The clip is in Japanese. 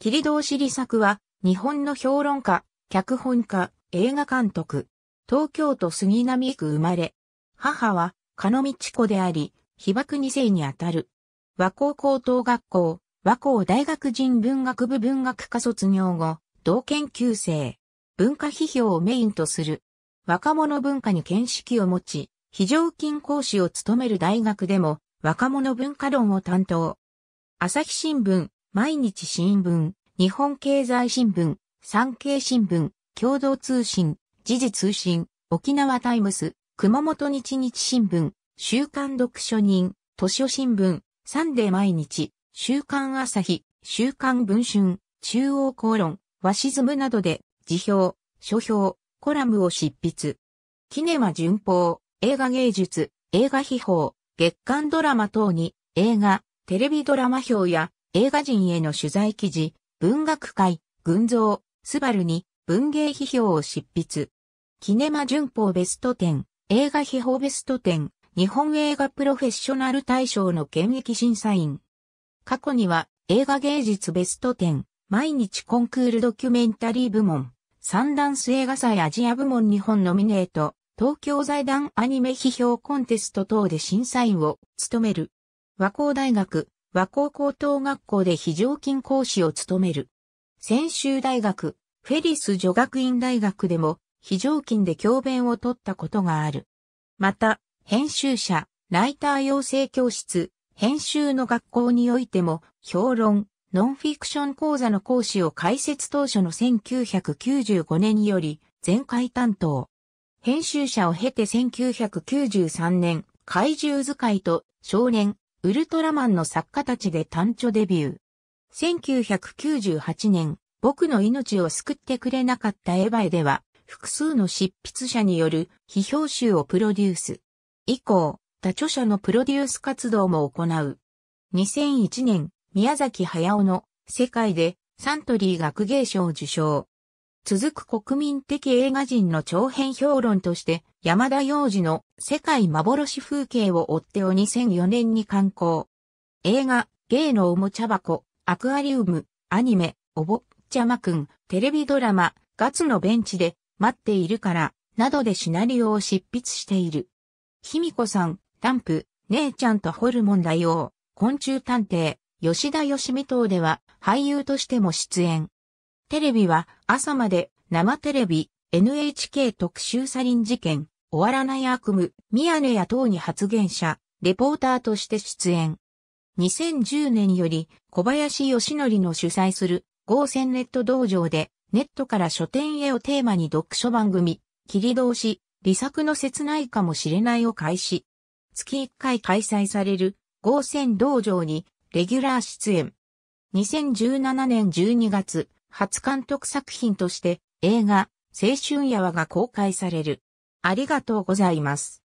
霧堂市里作は、日本の評論家、脚本家、映画監督。東京都杉並区生まれ。母は、の野道子であり、被爆二世にあたる。和光高等学校、和光大学人文学部文学科卒業後、同研究生。文化批評をメインとする。若者文化に見識を持ち、非常勤講師を務める大学でも、若者文化論を担当。朝日新聞、毎日新聞、日本経済新聞、産経新聞、共同通信、時事通信、沖縄タイムス、熊本日日新聞、週刊読書人、図書新聞、サンデー毎日、週刊朝日、週刊文春、中央公論、シズムなどで、辞表、書評、コラムを執筆。キネマ巡報、映画芸術、映画秘宝、月刊ドラマ等に、映画、テレビドラマ表や映画人への取材記事、文学界、群像、スバルに文芸批評を執筆。キネマ旬報ベスト10、映画批評ベスト10、日本映画プロフェッショナル大賞の現役審査員。過去には映画芸術ベスト10、毎日コンクールドキュメンタリー部門、サンダンス映画祭アジア部門日本ノミネート、東京財団アニメ批評コンテスト等で審査員を務める。和光大学和光高等学校で非常勤講師を務める。専修大学、フェリス女学院大学でも非常勤で教鞭を取ったことがある。また、編集者、ライター養成教室、編集の学校においても、評論、ノンフィクション講座の講師を開設当初の1995年により全会担当。編集者を経て1993年、怪獣使いと少年、ウルトラマンの作家たちで単著デビュー。1998年、僕の命を救ってくれなかったエヴァエでは、複数の執筆者による批評集をプロデュース。以降、他著者のプロデュース活動も行う。2001年、宮崎駿の世界でサントリー学芸賞受賞。続く国民的映画人の長編評論として、山田洋次の世界幻風景を追ってを2004年に刊行。映画、芸のおもちゃ箱、アクアリウム、アニメ、おぼっちゃまくん、テレビドラマ、ガツのベンチで待っているから、などでシナリオを執筆している。ひみこさん、ダンプ、姉ちゃんとホルモン大王、昆虫探偵、吉田吉美等では俳優としても出演。テレビは朝まで生テレビ NHK 特集サリン事件、終わらない悪夢、宮根や等に発言者、レポーターとして出演。2010年より小林義則の主催する合戦ネット道場でネットから書店へをテーマに読書番組、切り通し、利作の切ないかもしれないを開始。月1回開催される合戦道場にレギュラー出演。2017年12月、初監督作品として映画、青春やわが公開される。ありがとうございます。